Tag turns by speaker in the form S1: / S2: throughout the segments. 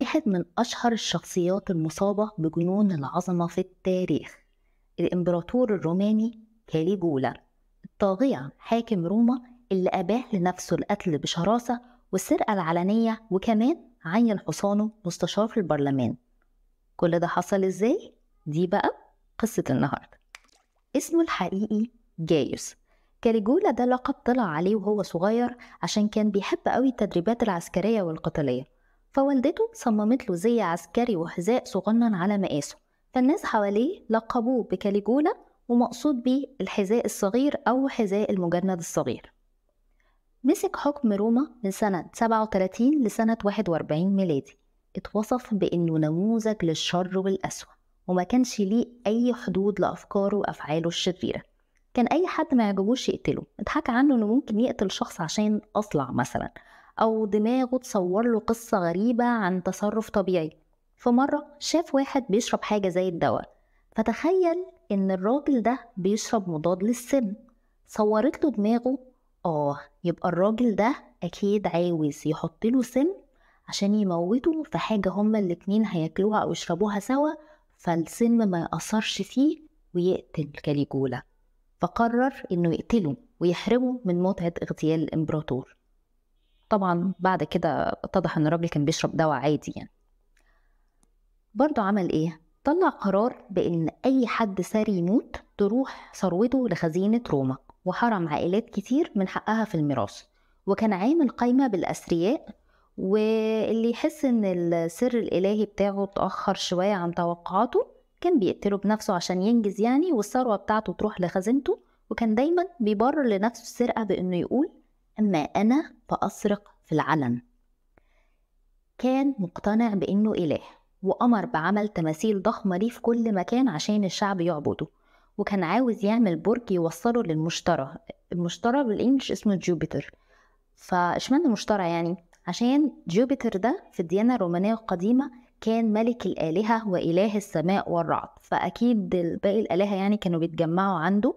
S1: واحد من أشهر الشخصيات المصابة بجنون العظمة في التاريخ الإمبراطور الروماني كاليجولا الطاغية حاكم روما اللي أباه لنفسه القتل بشراسة والسرقة العلنية وكمان عين حصانه مستشار في البرلمان كل ده حصل إزاي؟ دي بقى قصة النهاردة اسمه الحقيقي جايوس كاليجولا ده لقب طلع عليه وهو صغير عشان كان بيحب قوي التدريبات العسكرية والقتالية فوالدته صممت له زي عسكري وحذاء صغنن على مقاسه فالناس حواليه لقبوه بكاليجولا ومقصود بيه الحذاء الصغير أو حذاء المجند الصغير مسك حكم روما من سنة 37 لسنة 41 ميلادي اتوصف بأنه نموذج للشر والأسوأ وما كانش ليه أي حدود لأفكاره وأفعاله الشريرة كان أي حد ما يعجبوش يقتله اتحكى عنه إنه ممكن يقتل شخص عشان أصلع مثلا أو دماغه تصور له قصة غريبة عن تصرف طبيعي في مرة شاف واحد بيشرب حاجة زي الدواء فتخيل إن الراجل ده بيشرب مضاد للسم صورت له دماغه آه يبقى الراجل ده أكيد عاوز يحط له سم عشان يموته في حاجة هما الاتنين هياكلوها أو يشربوها سوا فالسم ما يأثرش فيه ويقتل كاليجولا فقرر إنه يقتله ويحرمه من متعة اغتيال الإمبراطور طبعا بعد كده اتضح ان الراجل كان بيشرب دواء عادي يعني برضه عمل ايه طلع قرار بان اي حد ساري يموت تروح ثروته لخزينه روما وحرم عائلات كتير من حقها في الميراث وكان عامل قايمه بالاثرياء واللي يحس ان السر الالهي بتاعه اتاخر شويه عن توقعاته كان بيقتله بنفسه عشان ينجز يعني والثروه بتاعته تروح لخزينته وكان دايما بيبرر لنفسه السرقه بانه يقول أما أنا فأسرق في العلن كان مقتنع بأنه إله وأمر بعمل تماثيل ضخمة ليه في كل مكان عشان الشعب يعبده وكان عاوز يعمل برج يوصله للمشترى المشترى بالإنجلش اسمه جوبيتر فاشمعنى مشترى يعني عشان جوبيتر ده في الديانة الرومانية القديمة كان ملك الآلهة وإله السماء والرعد فأكيد باقي الآلهة يعني كانوا بيتجمعوا عنده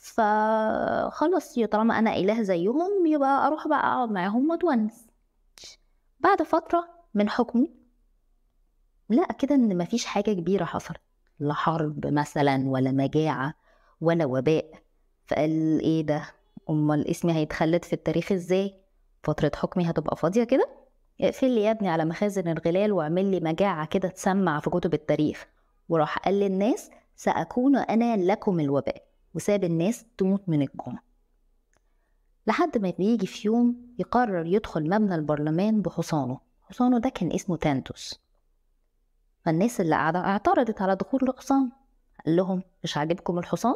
S1: فخلص طالما انا اله زيهم يبقى اروح بقى اقعد معاهم واتونس بعد فتره من حكمي لا كده ان مفيش حاجه كبيره حصلت لا حرب مثلا ولا مجاعه ولا وباء فقال ايه ده امال اسمي هيتخلد في التاريخ ازاي فتره حكمي هتبقى فاضيه كده اقفل لي يا ابني على مخازن الغلال واعمل لي مجاعه كده تسمع في كتب التاريخ وراح قال للناس ساكون انا لكم الوباء وساب الناس تموت من الجوع لحد ما بيجي في يوم يقرر يدخل مبنى البرلمان بحصانه حصانه ده كان اسمه تانتوس فالناس اللي قاعدة اعترضت على دخول الحصان قال لهم مش عاجبكم الحصان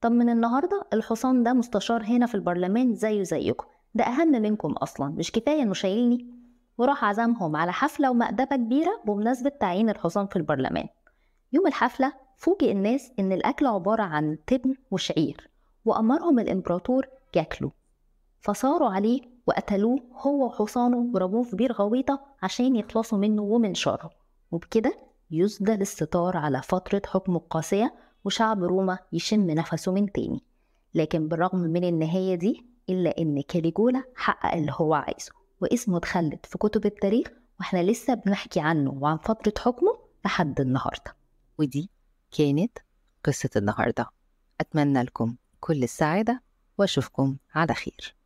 S1: طب من النهاردة الحصان ده مستشار هنا في البرلمان زيه زيكم ده أهم منكم أصلا مش كفاية إنه شايلني وراح عزمهم على حفلة ومأدبة كبيرة بمناسبة تعيين الحصان في البرلمان يوم الحفلة فوجئ الناس إن الأكل عبارة عن تبن وشعير وأمرهم الإمبراطور ياكلوا فصاروا عليه وقتلوه هو وحصانه ورموه في بير غويطة عشان يخلصوا منه ومن شره وبكده يسدل الستار على فترة حكم القاسية وشعب روما يشم نفسه من تاني لكن بالرغم من النهاية دي إلا إن كاليجولا حقق اللي هو عايزه واسمه اتخلد في كتب التاريخ واحنا لسه بنحكي عنه وعن فترة حكمه لحد النهاردة ودي كانت قصة النهاردة أتمنى لكم كل السعادة وأشوفكم على خير